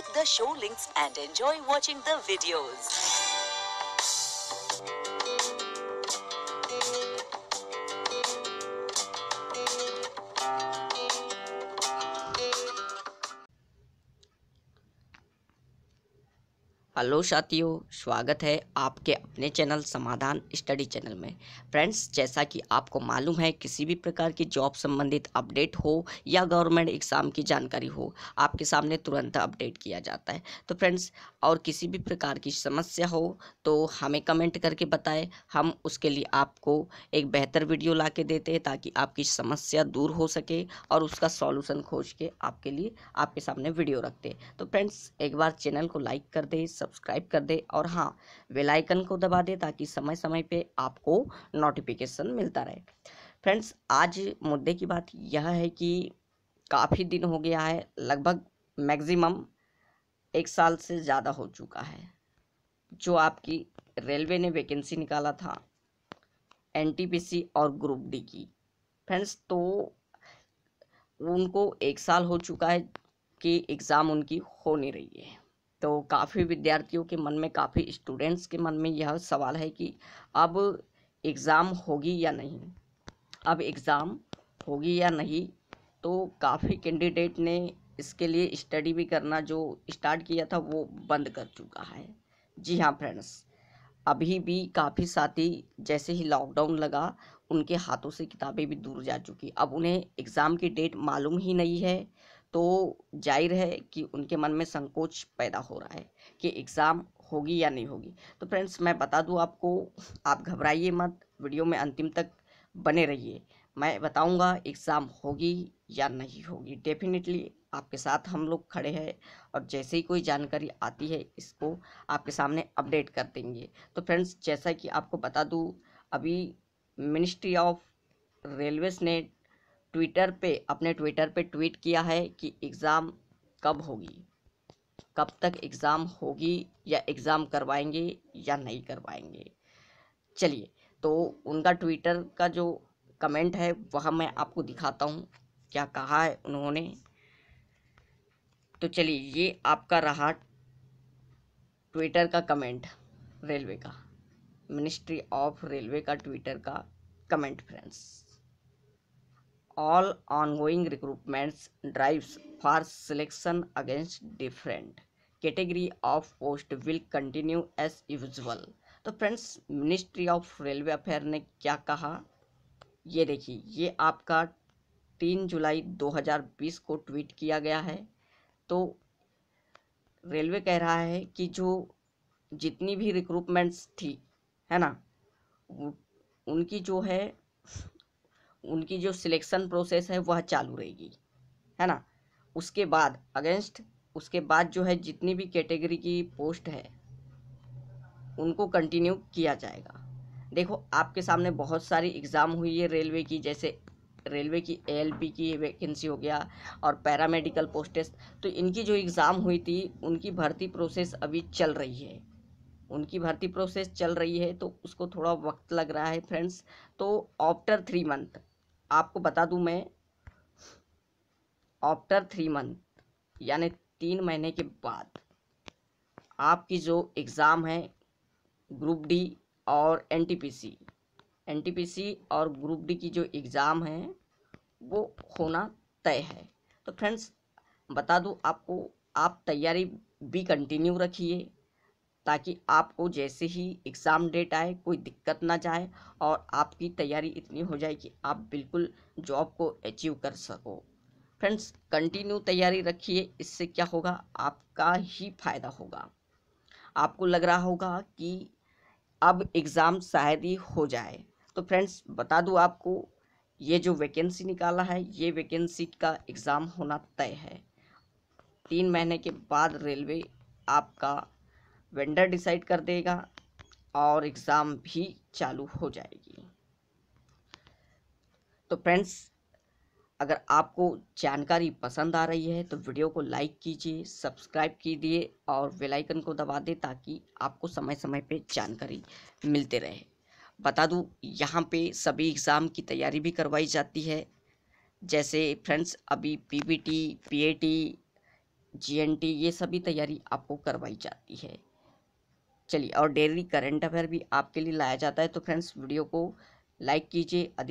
Click the show links and enjoy watching the videos. Hello साथियों स्वागत है आपके अपने चैनल समाधान स्टडी चैनल में फ्रेंड्स जैसा कि आपको मालूम है किसी भी प्रकार की जॉब संबंधित अपडेट हो या गवर्नमेंट एग्ज़ाम की जानकारी हो आपके सामने तुरंत अपडेट किया जाता है तो फ्रेंड्स और किसी भी प्रकार की समस्या हो तो हमें कमेंट करके बताएं हम उसके लिए आपको एक बेहतर वीडियो ला के देते हैं ताकि आपकी समस्या दूर हो सके और उसका सॉल्यूशन खोज के आपके लिए आपके सामने वीडियो रखते तो फ्रेंड्स एक बार चैनल को लाइक कर दें सब्सक्राइब कर दे और हाँ बेल आइकन को दबा दे ताकि समय समय पे आपको नोटिफिकेशन मिलता रहे फ्रेंड्स आज मुद्दे की बात यह है कि काफ़ी दिन हो गया है लगभग मैक्सिमम एक साल से ज़्यादा हो चुका है जो आपकी रेलवे ने वैकेंसी निकाला था एनटीपीसी और ग्रुप डी की फ्रेंड्स तो उनको एक साल हो चुका है कि एग्ज़ाम उनकी हो नहीं रही है तो काफ़ी विद्यार्थियों के मन में काफ़ी स्टूडेंट्स के मन में यह सवाल है कि अब एग्ज़ाम होगी या नहीं अब एग्ज़ाम होगी या नहीं तो काफ़ी कैंडिडेट ने इसके लिए स्टडी भी करना जो स्टार्ट किया था वो बंद कर चुका है जी हाँ फ्रेंड्स अभी भी काफ़ी साथी जैसे ही लॉकडाउन लगा उनके हाथों से किताबें भी दूर जा चुकी अब उन्हें एग्ज़ाम की डेट मालूम ही नहीं है तो जाहिर है कि उनके मन में संकोच पैदा हो रहा है कि एग्ज़ाम होगी या नहीं होगी तो फ्रेंड्स मैं बता दूं आपको आप घबराइए मत वीडियो में अंतिम तक बने रहिए मैं बताऊंगा एग्ज़ाम होगी या नहीं होगी डेफिनेटली आपके साथ हम लोग खड़े हैं और जैसे ही कोई जानकारी आती है इसको आपके सामने अपडेट कर देंगे तो फ्रेंड्स जैसा कि आपको बता दूँ अभी मिनिस्ट्री ऑफ रेलवेज़ ने ट्विटर पे अपने ट्विटर पे ट्वीट किया है कि एग्ज़ाम कब होगी कब तक एग्ज़ाम होगी या एग्ज़ाम करवाएंगे या नहीं करवाएंगे चलिए तो उनका ट्विटर का जो कमेंट है वह मैं आपको दिखाता हूँ क्या कहा है उन्होंने तो चलिए ये आपका रहा ट्विटर का कमेंट रेलवे का मिनिस्ट्री ऑफ रेलवे का ट्विटर का comment friends all ongoing recruitments drives for selection against different category of post will continue as usual तो friends ministry of railway affair ने क्या कहा ये देखिए ये आपका तीन जुलाई 2020 को ट्वीट किया गया है तो रेलवे कह रहा है कि जो जितनी भी रिक्रूटमेंट्स थी है ना उनकी जो है उनकी जो सिलेक्शन प्रोसेस है वह चालू रहेगी है ना उसके बाद अगेंस्ट उसके बाद जो है जितनी भी कैटेगरी की पोस्ट है उनको कंटिन्यू किया जाएगा देखो आपके सामने बहुत सारी एग्ज़ाम हुई है रेलवे की जैसे रेलवे की एएलपी की वैकेंसी हो गया और पैरामेडिकल पोस्टेस तो इनकी जो एग्ज़ाम हुई थी उनकी भर्ती प्रोसेस अभी चल रही है उनकी भर्ती प्रोसेस चल रही है तो उसको थोड़ा वक्त लग रहा है फ्रेंड्स तो आफ्टर थ्री मंथ आपको बता दूं मैं आफ्टर थ्री मंथ यानी तीन महीने के बाद आपकी जो एग्ज़ाम है ग्रुप डी और एनटीपीसी एनटीपीसी और ग्रुप डी की जो एग्ज़ाम है वो होना तय है तो फ्रेंड्स बता दूं आपको आप तैयारी भी कंटिन्यू रखिए ताकि आपको जैसे ही एग्ज़ाम डेट आए कोई दिक्कत ना जाए और आपकी तैयारी इतनी हो जाए कि आप बिल्कुल जॉब को अचीव कर सको फ्रेंड्स कंटिन्यू तैयारी रखिए इससे क्या होगा आपका ही फायदा होगा आपको लग रहा होगा कि अब एग्ज़ाम शायद ही हो जाए तो फ्रेंड्स बता दूँ आपको ये जो वैकेंसी निकाला है ये वैकेंसी का एग्ज़ाम होना तय है तीन महीने के बाद रेलवे आपका वेंडर डिसाइड कर देगा और एग्ज़ाम भी चालू हो जाएगी तो फ्रेंड्स अगर आपको जानकारी पसंद आ रही है तो वीडियो को लाइक कीजिए सब्सक्राइब कीजिए और बेल आइकन को दबा दें ताकि आपको समय समय पे जानकारी मिलते रहे बता दूँ यहाँ पे सभी एग्ज़ाम की तैयारी भी करवाई जाती है जैसे फ्रेंड्स अभी पीबीटी, पीएटी जीएनटी ये सभी तैयारी आपको करवाई जाती है चलिए और डेली करंट अफेयर भी आपके लिए लाया जाता है तो फ्रेंड्स वीडियो को लाइक कीजिए अधिक